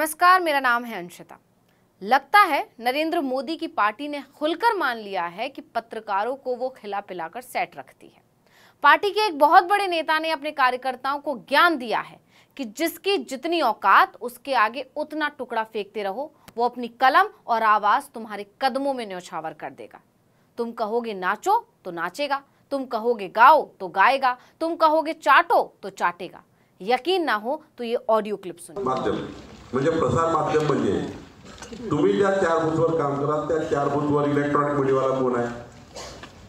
नमस्कार मेरा नाम है अंशिता लगता है नरेंद्र मोदी की पार्टी ने खुलकर मान लिया है कि पत्रकारों को वो खिला पिलाकर सेट रखती है पार्टी के एक बहुत बड़े नेता ने अपने कार्यकर्ताओं को ज्ञान दिया है कि जिसकी जितनी औकात उसके आगे उतना टुकड़ा फेंकते रहो वो अपनी कलम और आवाज तुम्हारे कदमों में न्यौछावर कर देगा तुम कहोगे नाचो तो नाचेगा तुम कहोगे गाओ तो गाएगा तुम कहोगे चाटो तो चाटेगा यकीन ना हो तो ये ऑडियो क्लिप सुनिए म्हणजे प्रसार माध्यम म्हणजे तुम्ही ज्या चार बुथवर काम करा त्या चार बुथवर इलेक्ट्रॉनिक कौन है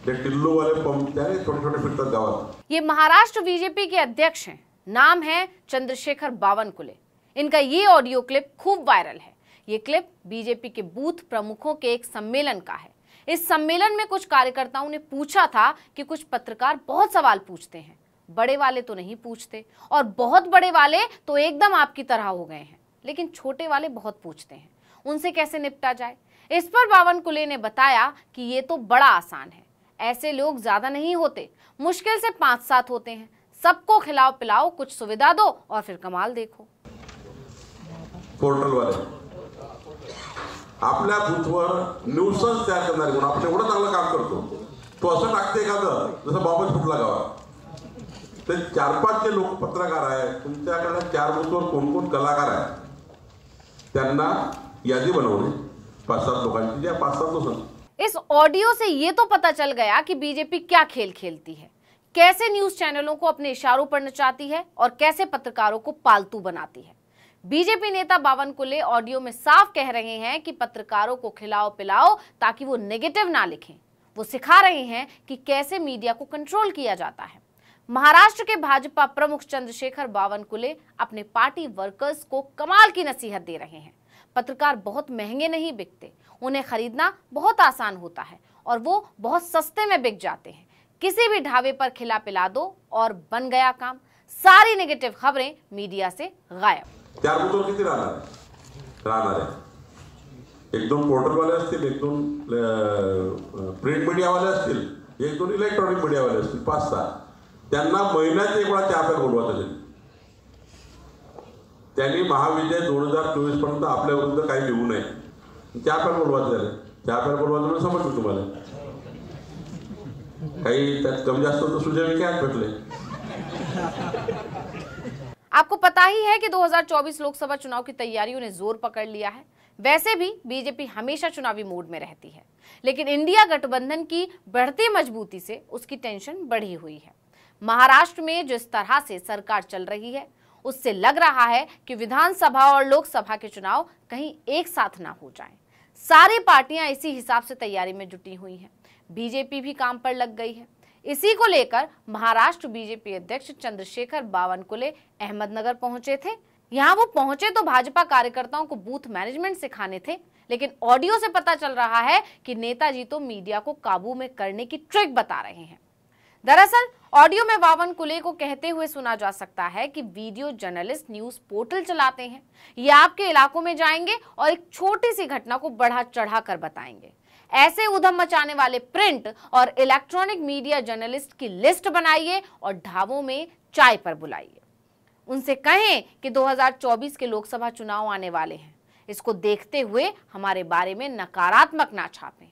ये टिल्लू वाले पंप छोटे छोटे फिरतात गावात ये महाराष्ट्र बीजेपी के अध्यक्ष हैं नाम है चंद्रशेखर बावनकुले इनका ये ऑडियो क्लिप खूब वायरल है ये क्लिप बीजेपी के बूथ प्रमुखों के एक सम्मेलन का है इस सम्मेलन में कुछ कार्यकर्ताओं ने पूछा था कि कुछ पत्रकार बहुत सवाल पूछते हैं बड़े वाले तो नहीं पूछते और बहुत बड़े वाले तो एकदम आपकी तरह हो गए हैं लेकिन छोटे वाले बहुत पूछते हैं उनसे कैसे निपटा जाए इस पर बावन कुले ने बताया कि ये तो बड़ा आसान है ऐसे लोग ज्यादा नहीं होते मुश्किल से पांच सात होते हैं सबको खिलाओ पिलाओ कुछ सुविधा दो और फिर कमाल देखो पोर्टल वाले आपल्या तयार करणारे आपण एवढं चांगलं काम करतो तो असं टाकते एखादं जसं बाबत फुटला चार पाच जे लोक पत्रकार आहेत तुमच्याकडे चार बूथवर कोण कोण कलाकार है सात सात इस ऑडियो से ये तो पता चल गया कि बीजेपी क्या खेल खेलती है कैसे न्यूज चैनलों को अपने इशारों पर नचाती है और कैसे पत्रकारों को पालतू बनाती है बीजेपी नेता बावन कुले ऑडियो में साफ कह रहे हैं कि पत्रकारों को खिलाओ पिलाओ ताकि वो नेगेटिव ना लिखें वो सिखा रहे हैं कि कैसे मीडिया को कंट्रोल किया जाता है महाराष्ट्र के भाजपा प्रमुख चंद्रशेखर बावनकुले अपने पार्टी वर्कर्स को कमाल की नसीहत दे रहे हैं पत्रकार बहुत महंगे नहीं बिकते उन्हें खरीदना बहुत आसान होता है और वो बहुत सस्ते में बिक जाते हैं किसी भी ढाबे पर खिला पिला दो और बन गया काम सारी नेगेटिव खबरें मीडिया से गायब एक दोन पोर्टलवाले असतील एक दोन प्रिंट अं, मीडियावाले अं, असतील एक दोन इलेक्ट्रॉनिक मीडियावाले असतील पाच सहा त्यांना एक वाला चहा प्यायला बोलवत त्यांनी महाविजय दोन हजार चोवीस पर्यत अपने विरुद्ध का ही नये चहा प्यायला बोलवा झाले चहा प्यायला बोलवत म्हणून समजलं तुम्हाला जास्त तर सुजय विखे भेटले आपको पता ही है कि 2024 लोकसभा चुनाव की तैयारियों ने जोर पकड़ लिया है वैसे भी बीजेपी हमेशा चुनावी मोड में रहती है लेकिन इंडिया गठबंधन की बढ़ती मजबूती से उसकी टेंशन बढ़ी हुई है महाराष्ट्र में जिस तरह से सरकार चल रही है उससे लग रहा है कि विधानसभा और लोकसभा के चुनाव कहीं एक साथ ना हो जाएं। सारी पार्टियां इसी हिसाब से तैयारी में जुटी हुई हैं बीजेपी भी काम पर लग गई है इसी को लेकर महाराष्ट्र बीजेपी अध्यक्ष चंद्रशेखर बावनकुले अहमदनगर पहुंचे थे यहाँ वो पहुंचे तो भाजपा कार्यकर्ताओं को बूथ मैनेजमेंट सिखाने थे लेकिन ऑडियो से पता चल रहा है कि नेताजी तो मीडिया को काबू में करने की ट्रिक बता रहे हैं दरअसल ऑडियो में वावन कुले को कहते हुए सुना जा सकता है कि वीडियो जर्नलिस्ट न्यूज पोर्टल चलाते हैं ये आपके इलाकों में जाएंगे और एक छोटी सी घटना को बढ़ा चढ़ा कर बताएंगे ऐसे उधम मचाने वाले प्रिंट और इलेक्ट्रॉनिक मीडिया जर्नलिस्ट की लिस्ट बनाइए और ढाबों में चाय पर बुलाइए उनसे कहें कि 2024 के लोकसभा चुनाव आने वाले हैं इसको देखते हुए हमारे बारे में नकारात्मक ना छापें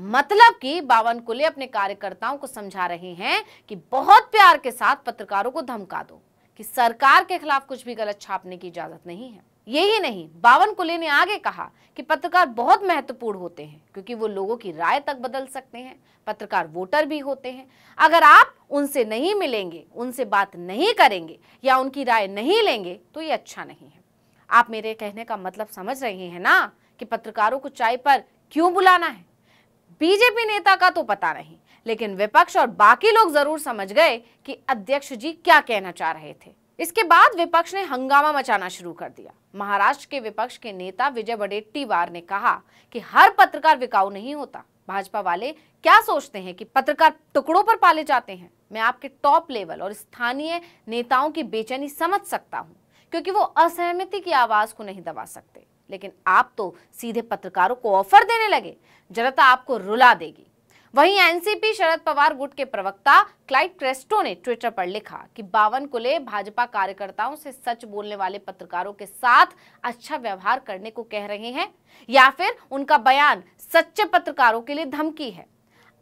मतलब कि बावन कुले अपने कार्यकर्ताओं को समझा रहे हैं कि बहुत प्यार के साथ पत्रकारों को धमका दो कि सरकार के खिलाफ कुछ भी गलत छापने की इजाजत नहीं है यही नहीं बावन कुले ने आगे कहा कि पत्रकार बहुत महत्वपूर्ण होते हैं क्योंकि वो लोगों की राय तक बदल सकते हैं पत्रकार वोटर भी होते हैं अगर आप उनसे नहीं मिलेंगे उनसे बात नहीं करेंगे या उनकी राय नहीं लेंगे तो ये अच्छा नहीं है आप मेरे कहने का मतलब समझ रहे हैं ना कि पत्रकारों को चाय पर क्यों बुलाना है बीजेपी नेता का तो पता नहीं लेकिन विपक्ष और बाकी लोग जरूर समझ गए कि अध्यक्ष जी क्या कहना चाह रहे थे इसके बाद विपक्ष ने हंगामा मचाना शुरू कर दिया महाराष्ट्र के विपक्ष के नेता विजय बडेट्टीवार ने कहा कि हर पत्रकार विकाऊ नहीं होता भाजपा वाले क्या सोचते हैं कि पत्रकार टुकड़ों पर पाले जाते हैं मैं आपके टॉप लेवल और स्थानीय नेताओं की बेचैनी समझ सकता हूँ क्योंकि वो असहमति की आवाज को नहीं दबा सकते लेकिन आप तो सीधे पत्रकारों को ऑफर देने लगे जनता आपको रुला देगी वहीं एनसीपी शरद पवार गुट के प्रवक्ता क्लाइड क्रेस्टो ने ट्विटर पर लिखा कि बावन को ले भाजपा कार्यकर्ताओं से सच बोलने वाले पत्रकारों के साथ अच्छा व्यवहार करने को कह रहे हैं या फिर उनका बयान सच्चे पत्रकारों के लिए धमकी है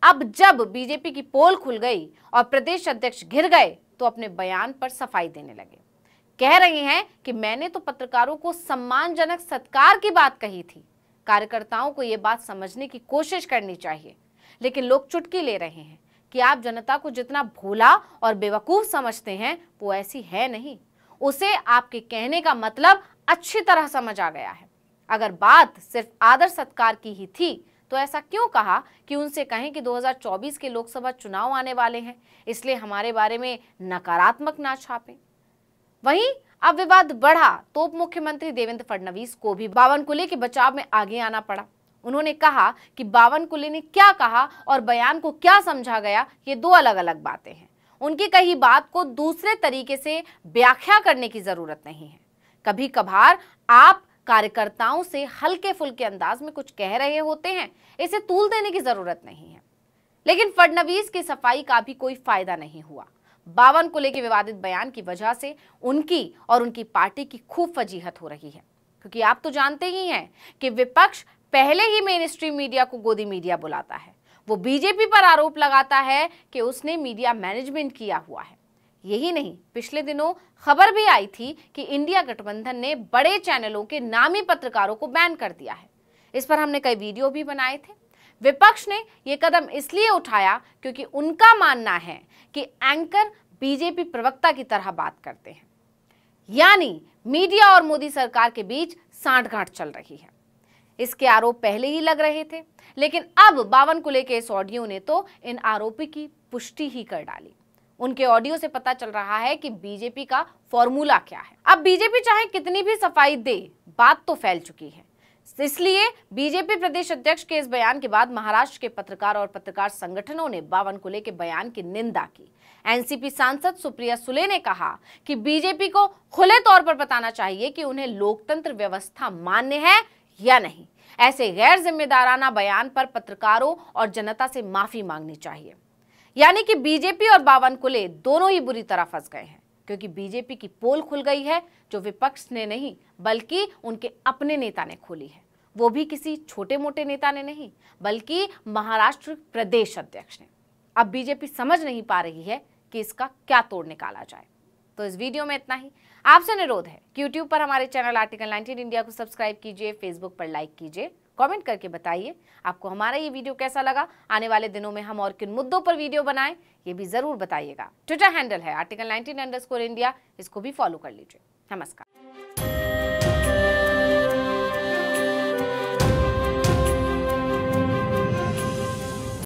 अब जब बीजेपी की पोल खुल गई और प्रदेश अध्यक्ष घिर गए तो अपने बयान पर सफाई देने लगे कह रहे हैं कि मैंने तो पत्रकारों को सम्मानजनक सत्कार की बात कही थी कार्यकर्ताओं को यह बात समझने की कोशिश करनी चाहिए लेकिन लोग चुटकी ले रहे हैं कि आप जनता को जितना भोला और बेवकूफ समझते हैं वो ऐसी है नहीं उसे आपके कहने का मतलब अच्छी तरह समझ आ गया है अगर बात सिर्फ आदर सत्कार की ही थी तो ऐसा क्यों कहा कि उनसे कहें कि 2024 के लोकसभा चुनाव आने वाले हैं इसलिए हमारे बारे में नकारात्मक ना छापें वहीं अब विवाद बढ़ा तो उप मुख्यमंत्री देवेंद्र फडणवीस को भी बावन कुले के बचाव में आगे आना पड़ा उन्होंने कहा कि बावन कुले ने क्या कहा और बयान को क्या समझा गया ये दो अलग अलग बातें हैं उनकी कही बात को दूसरे तरीके से व्याख्या करने की जरूरत नहीं है कभी कभार आप कार्यकर्ताओं से हल्के फुलके अंदाज में कुछ कह रहे होते हैं इसे तूल देने की जरूरत नहीं है लेकिन फडणवीस की सफाई का भी कोई फायदा नहीं हुआ बावन को लेकर विवादित बयान की वजह से उनकी और उनकी पार्टी की खूब फजीहत हो रही है क्योंकि आप तो जानते ही हैं कि विपक्ष पहले ही मेन स्ट्रीम मीडिया को गोदी मीडिया बुलाता है वो बीजेपी पर आरोप लगाता है कि उसने मीडिया मैनेजमेंट किया हुआ है यही नहीं पिछले दिनों खबर भी आई थी कि इंडिया गठबंधन ने बड़े चैनलों के नामी पत्रकारों को बैन कर दिया है इस पर हमने कई वीडियो भी बनाए थे विपक्ष ने यह कदम इसलिए उठाया क्योंकि उनका मानना है कि एंकर बीजेपी प्रवक्ता की तरह बात करते हैं यानी मीडिया और मोदी सरकार के बीच सांठगांठ चल रही है इसके आरोप पहले ही लग रहे थे लेकिन अब बावन कुले के इस ऑडियो ने तो इन आरोपी की पुष्टि ही कर डाली उनके ऑडियो से पता चल रहा है कि बीजेपी का फॉर्मूला क्या है अब बीजेपी चाहे कितनी भी सफाई दे बात तो फैल चुकी है इसलिए बीजेपी प्रदेश अध्यक्ष के इस बयान के बाद महाराष्ट्र के पत्रकार और पत्रकार संगठनों ने बावनकुले के बयान की निंदा की एनसीपी सांसद सुप्रिया सुले ने कहा कि बीजेपी को खुले तौर पर बताना चाहिए कि उन्हें लोकतंत्र व्यवस्था मान्य है या नहीं ऐसे गैर जिम्मेदाराना बयान पर पत्रकारों और जनता से माफी मांगनी चाहिए यानी कि बीजेपी और बावनकुले दोनों ही बुरी तरह फंस गए हैं क्योंकि बीजेपी की पोल खुल गई है जो विपक्ष ने नहीं बल्कि उनके अपने नेता ने खोली है वो भी किसी छोटे मोटे नेता ने नहीं बल्कि महाराष्ट्र प्रदेश अध्यक्ष ने अब बीजेपी समझ नहीं पा रही है कि इसका क्या तोड़ निकाला जाए तो इस वीडियो में इतना ही आपसे अनुरोध है कि यूट्यूब पर हमारे चैनल आर्टिकल 19 इंडिया को सब्सक्राइब कीजिए फेसबुक पर लाइक कीजिए कमेंट करके बताइए आपको हमारा ये वीडियो कैसा लगा आने वाले दिनों में हम और किन मुद्दों पर वीडियो बनाएं ये भी ज़रूर बताइएगा ट्विटर हैंडल है आर्टिकल नाइनटीन इंडिया इसको भी फॉलो कर लीजिए नमस्कार